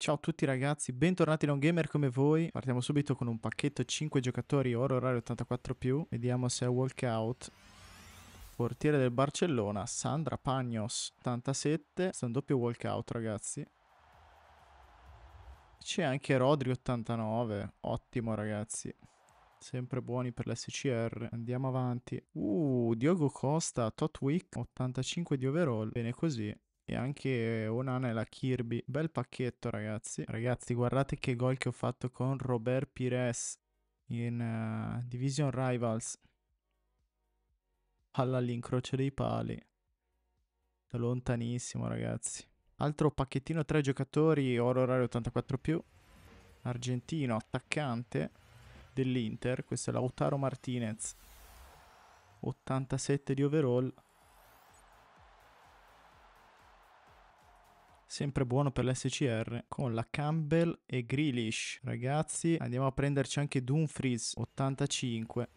Ciao a tutti ragazzi, bentornati da un gamer come voi. Partiamo subito con un pacchetto 5 giocatori oro orario 84+, vediamo se è walkout. Portiere del Barcellona, Sandra Pagnos 87, Questo è un doppio walkout ragazzi. C'è anche Rodri 89, ottimo ragazzi. Sempre buoni per l'SCR. Andiamo avanti. Uh, Diogo Costa, Tot Week, 85 di overall. Bene così e anche Onana e la Kirby. Bel pacchetto, ragazzi. Ragazzi, guardate che gol che ho fatto con Robert Pires in uh, Division Rivals. Palla all'incrocio dei pali. Da lontanissimo, ragazzi. Altro pacchettino, tre giocatori, oro orario 84 più. Argentino, attaccante dell'Inter. Questo è Lautaro Martinez. 87 di overall. sempre buono per l'SCR, con la Campbell e Grealish. Ragazzi, andiamo a prenderci anche Dumfries, 85.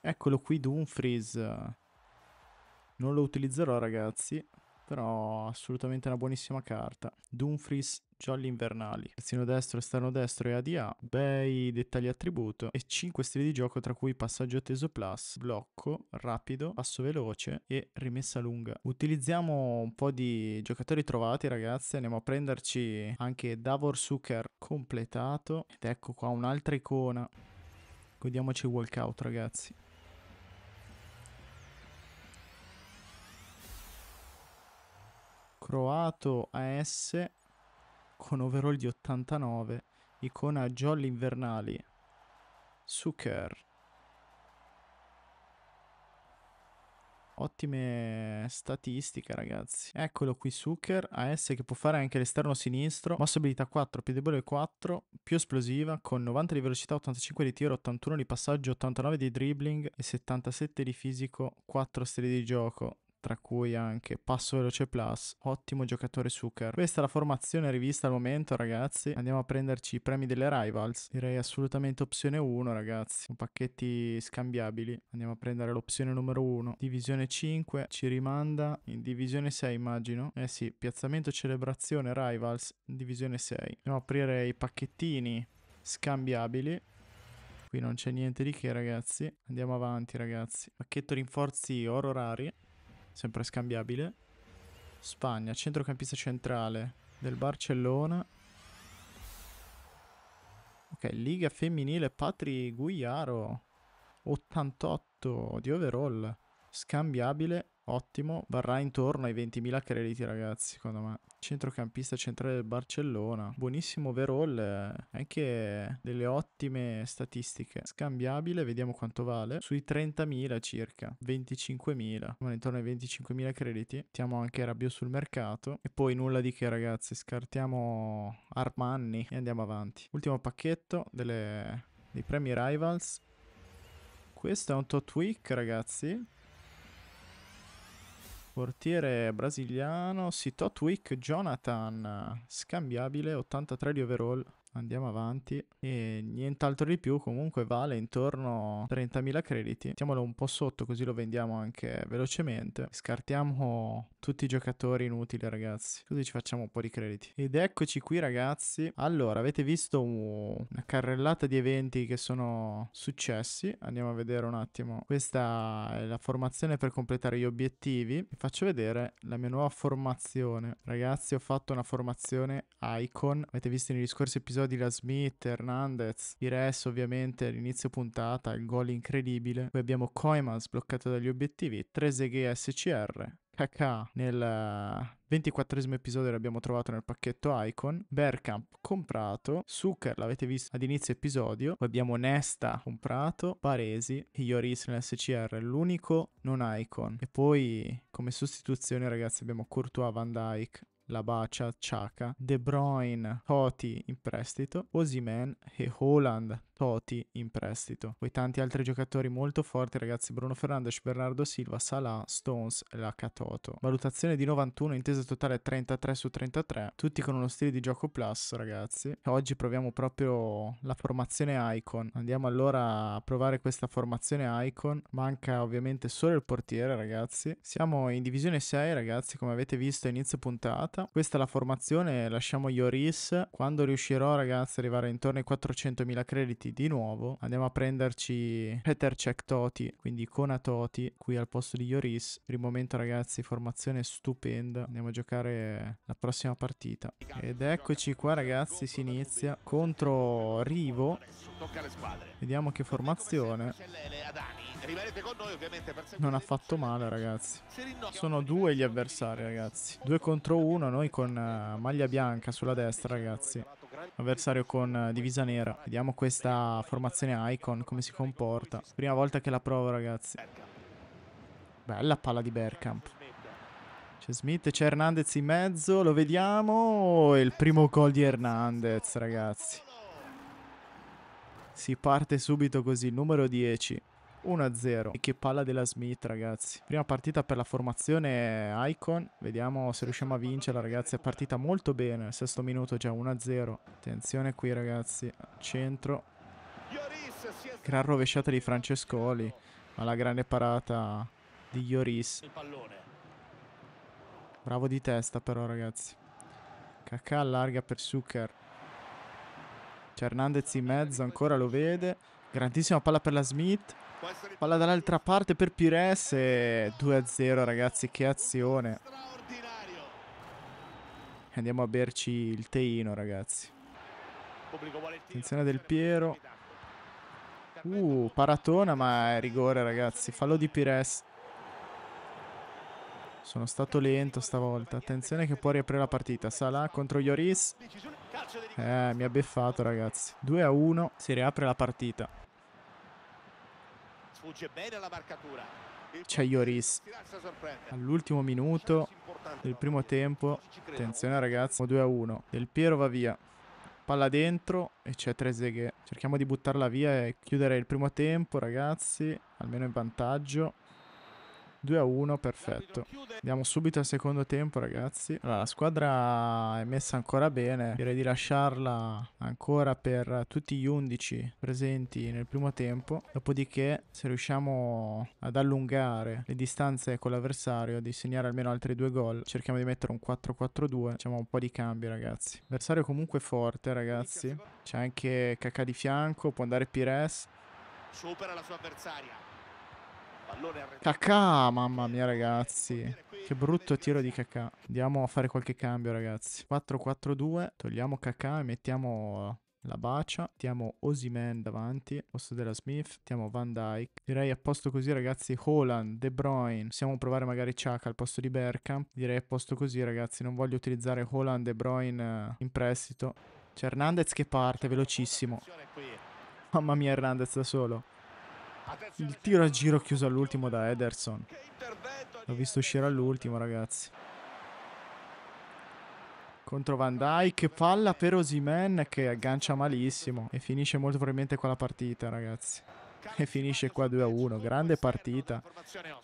Eccolo qui Dumfries. Non lo utilizzerò ragazzi però assolutamente una buonissima carta. Dumfries Jolly Invernali, terzino destro, esterno destro e ADA, bei dettagli attributo e 5 stili di gioco tra cui passaggio teso plus, blocco, rapido, passo veloce e rimessa lunga. Utilizziamo un po' di giocatori trovati ragazzi, andiamo a prenderci anche Davor Suker completato ed ecco qua un'altra icona. Godiamoci il walkout ragazzi. Croato AS con overall di 89, icona jolly invernali, Suker. Ottime statistiche ragazzi Eccolo qui Zucker AS che può fare anche l'esterno sinistro Mossa abilità 4 più debole 4 Più esplosiva con 90 di velocità 85 di tiro 81 di passaggio 89 di dribbling E 77 di fisico 4 stelle di gioco tra cui anche Passo Veloce Plus, ottimo giocatore Sucker. Questa è la formazione rivista al momento, ragazzi. Andiamo a prenderci i premi delle Rivals. Direi assolutamente opzione 1, ragazzi, con pacchetti scambiabili. Andiamo a prendere l'opzione numero 1. Divisione 5 ci rimanda in divisione 6, immagino. Eh sì, piazzamento celebrazione Rivals, divisione 6. Andiamo a aprire i pacchettini scambiabili qui non c'è niente di che ragazzi andiamo avanti ragazzi pacchetto rinforzi ororari sempre scambiabile. Spagna, centrocampista centrale del Barcellona. Ok, Liga femminile Patri Guiaro 88 di overall, scambiabile. Ottimo, varrà intorno ai 20.000 crediti ragazzi secondo me. Centrocampista centrale del Barcellona, buonissimo overall, eh, anche delle ottime statistiche. Scambiabile, vediamo quanto vale, sui 30.000 circa, 25.000, ma intorno ai 25.000 crediti. Mettiamo anche Rabbio sul mercato e poi nulla di che ragazzi, scartiamo Armanni e andiamo avanti. Ultimo pacchetto delle... dei premi Rivals. Questo è un tot week ragazzi Portiere brasiliano, Sitot Wick Jonathan, scambiabile, 83 di overall andiamo avanti e nient'altro di più comunque vale intorno a 30.000 crediti mettiamolo un po' sotto così lo vendiamo anche velocemente scartiamo tutti i giocatori inutili ragazzi così ci facciamo un po' di crediti ed eccoci qui ragazzi allora avete visto una carrellata di eventi che sono successi andiamo a vedere un attimo questa è la formazione per completare gli obiettivi vi faccio vedere la mia nuova formazione ragazzi ho fatto una formazione icon avete visto negli scorsi episodi episodi la Smith, Hernandez, Pires ovviamente all'inizio puntata, il gol incredibile. Poi abbiamo Koeman sbloccato dagli obiettivi, Treseghe SCR, Kakà nel eh, ventiquattresimo episodio l'abbiamo trovato nel pacchetto Icon, Bergkamp comprato, Zucker l'avete visto ad inizio episodio, poi abbiamo Nesta comprato, Paresi, Ioris SCR. l'unico non Icon. E poi come sostituzione ragazzi abbiamo Courtois Van Dyke, la Bacia, Chaka, De Bruyne, Totti in prestito, Osimen e Holland Toti in prestito. Poi tanti altri giocatori molto forti, ragazzi, Bruno Fernandes, Bernardo Silva, Salah, Stones e Lacatoto. Valutazione di 91, intesa totale 33 su 33, tutti con uno stile di gioco plus, ragazzi. Oggi proviamo proprio la formazione Icon. Andiamo allora a provare questa formazione Icon. Manca ovviamente solo il portiere, ragazzi. Siamo in divisione 6, ragazzi, come avete visto inizio puntata. Questa è la formazione, lasciamo Ioris. Quando riuscirò, ragazzi, ad arrivare intorno ai 400.000 crediti di nuovo andiamo a prenderci Peter Cech Toti, quindi Kona Toti qui al posto di Ioris. Per il momento ragazzi formazione stupenda, andiamo a giocare la prossima partita. Ed eccoci qua ragazzi, si inizia contro Rivo. Vediamo che formazione. Non ha fatto male ragazzi. Sono due gli avversari ragazzi. Due contro uno, noi con maglia bianca sulla destra ragazzi avversario con eh, divisa nera. Vediamo questa formazione Icon, come si comporta. Prima volta che la provo, ragazzi. Bella palla di Bergkamp. C'è Smith, c'è Hernandez in mezzo, lo vediamo. Il primo gol di Hernandez, ragazzi. Si parte subito così, numero 10. 1-0. E che palla della Smith, ragazzi. Prima partita per la formazione Icon. Vediamo se riusciamo a vincere, ragazzi. È partita molto bene. Sesto minuto già 1-0. Attenzione qui, ragazzi. Centro. Gran rovesciata di Francescoli. Ma la grande parata di Ioris. Bravo di testa però, ragazzi. Cacà allarga per Zucker. C'è Hernandez in mezzo, ancora lo vede. Grandissima palla per la Smith. Palla dall'altra parte per Pires 2-0 ragazzi, che azione. Andiamo a berci il teino ragazzi. Attenzione del Piero. Uh, paratona ma è rigore ragazzi, fallo di Pires. Sono stato lento stavolta. Attenzione che può riaprire la partita. Salah contro Ioris. Eh, mi ha beffato, ragazzi. 2 a 1. Si riapre la partita. Sfugge bene la marcatura. C'è Ioris. All'ultimo minuto del primo tempo. Attenzione, ragazzi. 2 a 1. Del Piero va via. Palla dentro e c'è Trezeghe. Cerchiamo di buttarla via e chiudere il primo tempo, ragazzi. Almeno in vantaggio. 2 a 1, perfetto. Andiamo subito al secondo tempo, ragazzi. Allora, la squadra è messa ancora bene. Direi di lasciarla ancora per tutti gli 11 presenti nel primo tempo. Dopodiché, se riusciamo ad allungare le distanze con l'avversario, di segnare almeno altri due gol, cerchiamo di mettere un 4-4-2. Facciamo un po' di cambi, ragazzi. Avversario comunque forte, ragazzi. C'è anche Cacà di fianco, può andare Pires. Supera la sua avversaria. Cacà, mamma mia ragazzi. Che brutto tiro di cacà. Andiamo a fare qualche cambio ragazzi. 4-4-2, togliamo cacà e mettiamo la bacia, mettiamo Osimen davanti, al posto della Smith, mettiamo Van Dyke. Direi a posto così ragazzi Holland, De Bruyne, possiamo provare magari Chaka al posto di Berkham. Direi a posto così ragazzi, non voglio utilizzare Holland, De Bruyne eh, in prestito. C'è Hernandez che parte, velocissimo. Mamma mia Hernandez da solo. Il tiro a giro chiuso all'ultimo da Ederson. L'ho visto uscire all'ultimo, ragazzi. Contro Van Dyke, palla per Osimen che aggancia malissimo e finisce molto probabilmente quella partita, ragazzi e finisce qua 2-1. Grande partita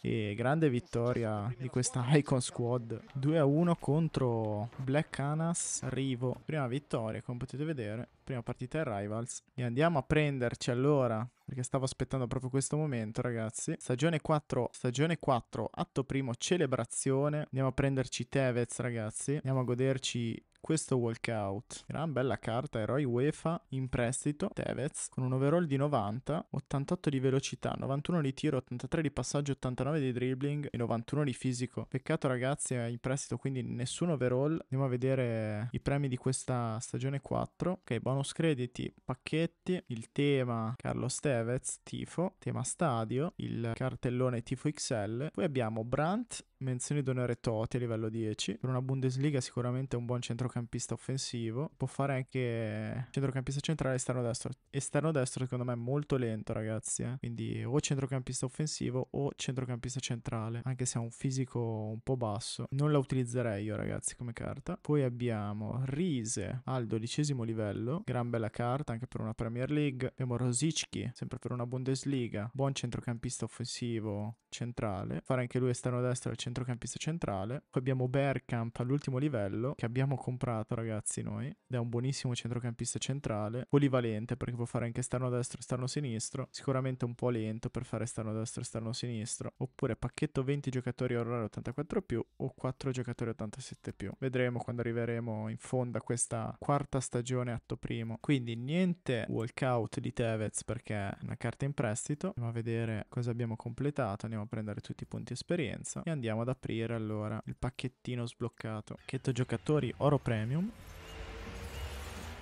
e grande vittoria di questa Icon Squad. 2-1 contro Black Anas Rivo. Prima vittoria, come potete vedere, prima partita in Rivals. E andiamo a prenderci allora perché stavo aspettando proprio questo momento, ragazzi. Stagione 4, stagione 4, atto primo, celebrazione. Andiamo a prenderci Tevez, ragazzi. Andiamo a goderci questo walkout. Gran bella carta, eroi UEFA in prestito, Tevez, con un overall di 90, 88 di velocità, 91 di tiro, 83 di passaggio, 89 di dribbling e 91 di fisico. Peccato ragazzi, è in prestito, quindi nessun overall. Andiamo a vedere i premi di questa stagione 4. Ok, bonus crediti, pacchetti, il tema Carlos Tevez, tifo, tema stadio, il cartellone tifo XL. Poi abbiamo Brandt, menzioni d'onore Toti a livello 10. Per una Bundesliga sicuramente è un buon centrocampista offensivo. Può fare anche centrocampista centrale esterno destro. Esterno destro secondo me è molto lento ragazzi. Eh? Quindi o centrocampista offensivo o centrocampista centrale. Anche se ha un fisico un po' basso. Non la utilizzerei io ragazzi come carta. Poi abbiamo Rise al dodicesimo livello. Gran bella carta anche per una Premier League. Abbiamo Rosicki sempre per una Bundesliga. Buon centrocampista offensivo centrale. Fare anche lui esterno destro e centrale centrocampista centrale. Poi abbiamo Bergkamp all'ultimo livello, che abbiamo comprato, ragazzi, noi. Ed è un buonissimo centrocampista centrale, polivalente perché può fare anche esterno destro, esterno sinistro. Sicuramente un po' lento per fare esterno destro, esterno sinistro. Oppure pacchetto 20 giocatori orari 84 più o 4 giocatori 87 più. Vedremo quando arriveremo in fondo a questa quarta stagione atto primo. Quindi niente walkout di Tevez perché è una carta in prestito. Andiamo a vedere cosa abbiamo completato. Andiamo a prendere tutti i punti esperienza e andiamo andiamo ad aprire allora il pacchettino sbloccato. Pacchetto giocatori oro premium.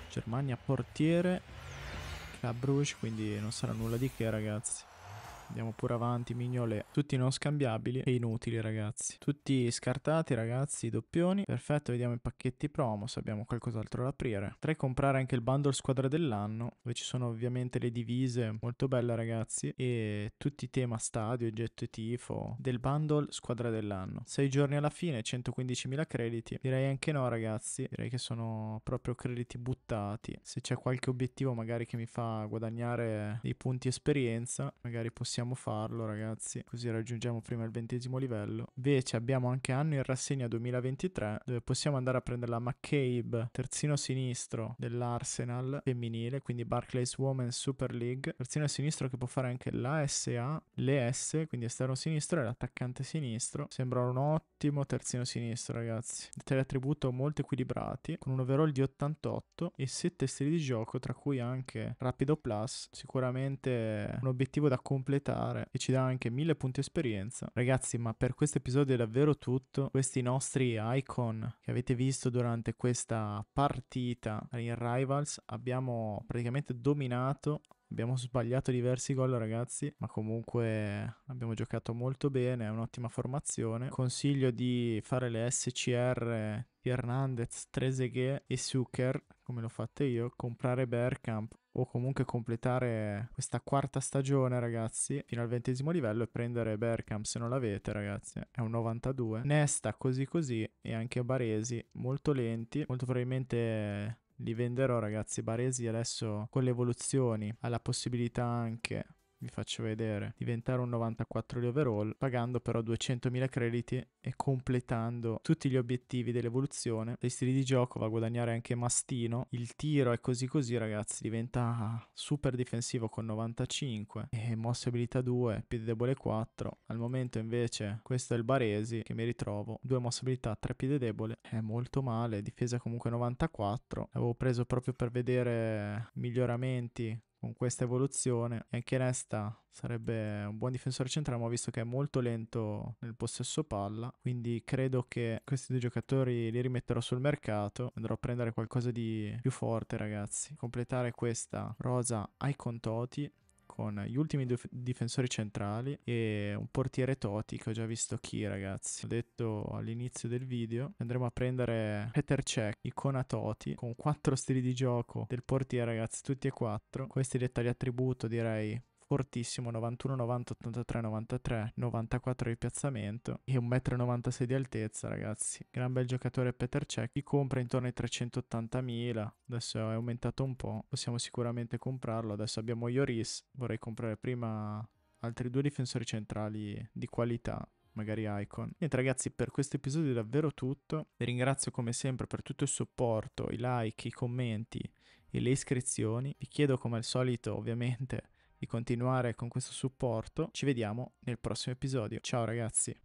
Germania portiere. Club Bruges, quindi non sarà nulla di che ragazzi. Andiamo pure avanti, mignole. Tutti non scambiabili e inutili, ragazzi. Tutti scartati, ragazzi, doppioni. Perfetto, vediamo i pacchetti promo, se abbiamo qualcos'altro da aprire. Potrei comprare anche il bundle squadra dell'anno, dove ci sono ovviamente le divise, molto belle, ragazzi, e tutti i tema stadio, oggetto e tifo del bundle squadra dell'anno. Sei giorni alla fine, 115.000 crediti. Direi anche no, ragazzi. Direi che sono proprio crediti buttati. Se c'è qualche obiettivo magari che mi fa guadagnare dei punti esperienza, magari possiamo possiamo farlo ragazzi, così raggiungiamo prima il ventesimo livello. Invece abbiamo anche anno in rassegna 2023 dove possiamo andare a prendere la McCabe, terzino sinistro dell'Arsenal femminile, quindi Barclays Women Super League, terzino sinistro che può fare anche l'ASA, l'ES, quindi esterno sinistro e l'attaccante sinistro. Sembra un ottimo terzino sinistro ragazzi. Detagliato attributo molto equilibrati, con un overall di 88 e 7 stili di gioco, tra cui anche Rapido Plus, sicuramente un obiettivo da completare completare e ci dà anche mille punti esperienza. Ragazzi, ma per questo episodio è davvero tutto. Questi nostri icon che avete visto durante questa partita in Rivals abbiamo praticamente dominato Abbiamo sbagliato diversi gol ragazzi, ma comunque abbiamo giocato molto bene, è un'ottima formazione. Consiglio di fare le SCR di Hernandez, Trezeguet e Zucker, come l'ho fatto io, comprare Bergkamp o comunque completare questa quarta stagione, ragazzi, fino al ventesimo livello e prendere Berkham se non l'avete, ragazzi. È un 92. Nesta così così e anche Baresi molto lenti, molto probabilmente li venderò, ragazzi. Baresi adesso con le evoluzioni ha la possibilità anche vi faccio vedere, diventare un 94 di overall, pagando però 200.000 crediti e completando tutti gli obiettivi dell'evoluzione. Dei stili di gioco va a guadagnare anche Mastino, il tiro è così così ragazzi, diventa super difensivo con 95 e mosse abilità 2, piede debole 4. Al momento invece questo è il Baresi che mi ritrovo, 2 mosse abilità, 3 piede debole, è molto male, difesa comunque 94, L'avevo preso proprio per vedere miglioramenti con questa evoluzione. E anche Nesta sarebbe un buon difensore centrale, ma visto che è molto lento nel possesso palla, quindi credo che questi due giocatori li rimetterò sul mercato. Andrò a prendere qualcosa di più forte, ragazzi. Completare questa rosa ai contoti con gli ultimi due difensori centrali e un portiere Toti che ho già visto qui ragazzi. Ho detto all'inizio del video andremo a prendere Peter Cech, icona Toti, con quattro stili di gioco del portiere ragazzi, tutti e quattro. Questi dettagli attributo direi fortissimo, 91, 90, 83, 93, 94 di piazzamento e 1,96 m di altezza, ragazzi. Gran bel giocatore Peter Cech, chi compra intorno ai 380.000, adesso è aumentato un po', possiamo sicuramente comprarlo. Adesso abbiamo Ioris, vorrei comprare prima altri due difensori centrali di qualità magari Icon. Niente ragazzi, per questo episodio è davvero tutto. Vi ringrazio come sempre per tutto il supporto, i like, i commenti e le iscrizioni. Vi chiedo come al solito ovviamente di continuare con questo supporto. Ci vediamo nel prossimo episodio. Ciao ragazzi.